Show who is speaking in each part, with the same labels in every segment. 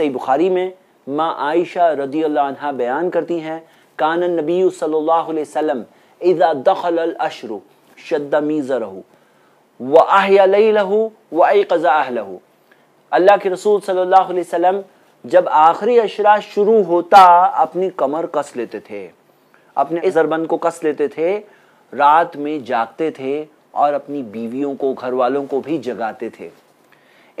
Speaker 1: सही बुखारी में माँ आयशा रदी अल्लाह बयान करती हैं कान नबी सल्लल्लाहु अलैहि वसल्लम इज़ा दखल अल अशरु शद्दा मीज़रहु व अहया लैलहु व अयक़ज़ा अहलहु अल्लाह के रसूल सल्लल्लाहु अलैहि वसल्लम जब आखिरी अशरा शुरू होता अपनी कमर कस लेते थे अपने इजरबंद को कस लेते थे रात में जागते थे और अपनी बीवियों को घर वालों को भी जगाते थे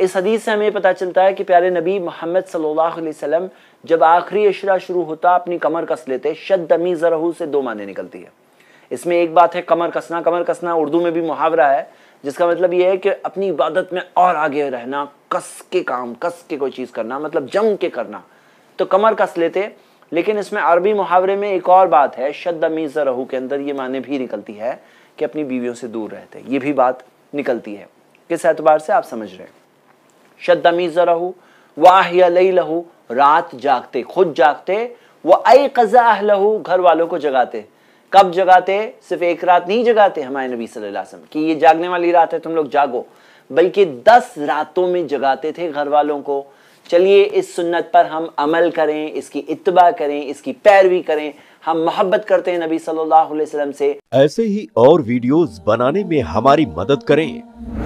Speaker 1: इस हदीस से हमें पता चलता है कि प्यारे नबी मोहम्मद सल्लल्लाहु अलैहि वसल्लम जब आखिरी अशरा शुरू होता अपनी कमर कस लेते शदमी जरहू से दो माने निकलती है इसमें एक बात है कमर कसना कमर कसना उर्दू में भी मुहावरा है जिसका मतलब यह है कि अपनी इबादत में और आगे रहना कस के काम कस के कोई चीज़ करना मतलब जम के करना तो कमर कस लेते लेकिन इसमें अरबी मुहावरे में एक और बात है शद मीज़ा रहू के अंदर ये माने भी निकलती है कि अपनी बीवियों से दूर रहते ये भी बात निकलती है किस एतबार से आप समझ रहे हैं शद्दा मीज़ा रहू लई लहू रात जागते खुद जागते वह अय कज़ा लहू घर वालों को जगाते कब जगाते सिर्फ एक रात नहीं जगाते हमारे नबी सल्लल्लाहु अलैहि कि ये जागने वाली रात है तुम लोग जागो बल्कि दस रातों में जगाते थे घर वालों को चलिए इस सुन्नत पर हम अमल करें इसकी इतबा करें इसकी पैरवी करें हम मोहब्बत करते हैं नबी सल्लल्लाहु अलैहि वसल्लम से
Speaker 2: ऐसे ही और वीडियोस बनाने में हमारी मदद करें